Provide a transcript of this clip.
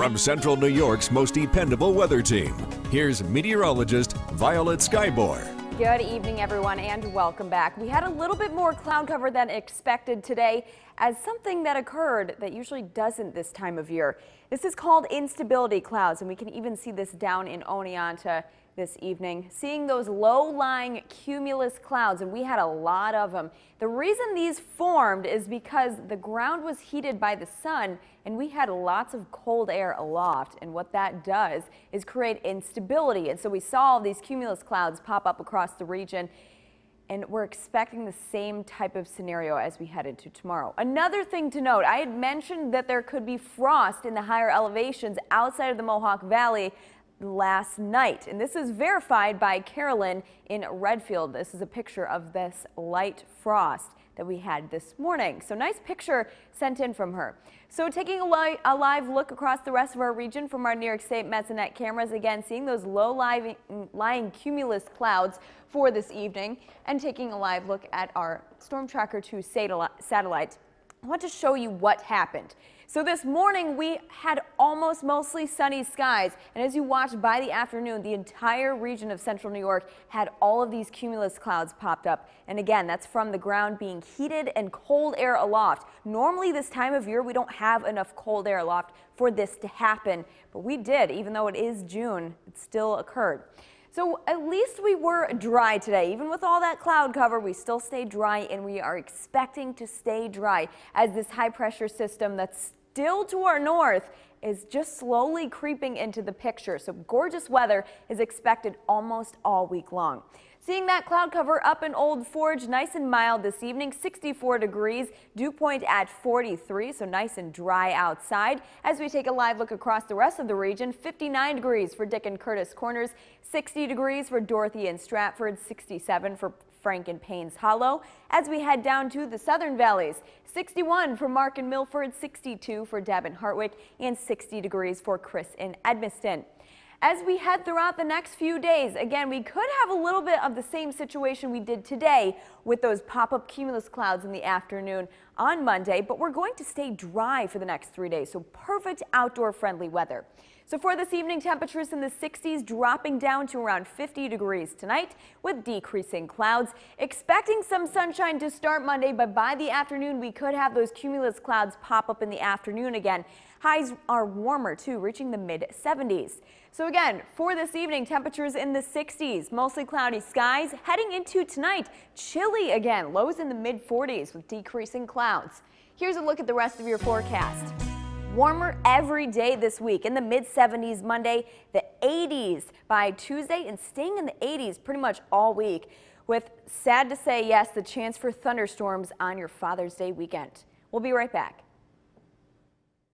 From Central New York's most dependable weather team, here's meteorologist Violet Skybor. Good evening, everyone, and welcome back. We had a little bit more cloud cover than expected today as something that occurred that usually doesn't this time of year. This is called instability clouds, and we can even see this down in Oneonta this evening, seeing those low-lying cumulus clouds, and we had a lot of them. The reason these formed is because the ground was heated by the sun, and we had lots of cold air aloft, and what that does is create instability, and so we saw these cumulus clouds pop up across the region and we're expecting the same type of scenario as we head into tomorrow. Another thing to note, I had mentioned that there could be frost in the higher elevations outside of the Mohawk Valley last night. And this is verified by Carolyn in Redfield. This is a picture of this light frost that we had this morning. So nice picture sent in from her. So taking a, li a live look across the rest of our region from our New York State Mesonet cameras, again, seeing those low lying, lying cumulus clouds for this evening and taking a live look at our Storm Tracker 2 satellite I want to show you what happened. So this morning we had almost mostly sunny skies and as you watched by the afternoon the entire region of central New York had all of these cumulus clouds popped up and again that's from the ground being heated and cold air aloft. Normally this time of year we don't have enough cold air aloft for this to happen but we did even though it is June it still occurred. So at least we were dry today. Even with all that cloud cover, we still stay dry and we are expecting to stay dry as this high pressure system that's still to our north is just slowly creeping into the picture, so gorgeous weather is expected almost all week long. Seeing that cloud cover up in Old Forge, nice and mild this evening, 64 degrees, dew point at 43, so nice and dry outside. As we take a live look across the rest of the region, 59 degrees for Dick and Curtis Corners, 60 degrees for Dorothy and Stratford, 67 for Frank and Paynes Hollow. As we head down to the southern valleys, 61 for Mark and Milford, 62 for Deb and Hartwick, and 60 degrees for Chris in Edmiston. As we head throughout the next few days, again, we could have a little bit of the same situation we did today with those pop-up cumulus clouds in the afternoon on Monday, but we're going to stay dry for the next three days, so perfect outdoor-friendly weather. So for this evening, temperatures in the 60s dropping down to around 50 degrees tonight with decreasing clouds. Expecting some sunshine to start Monday, but by the afternoon, we could have those cumulus clouds pop up in the afternoon again. Highs are warmer too, reaching the mid 70s. So again, for this evening, temperatures in the 60s, mostly cloudy skies. Heading into tonight, chilly again, lows in the mid 40s with decreasing clouds. Here's a look at the rest of your forecast warmer every day this week in the mid 70s Monday, the 80s by Tuesday, and staying in the 80s pretty much all week. With sad to say, yes, the chance for thunderstorms on your Father's Day weekend. We'll be right back.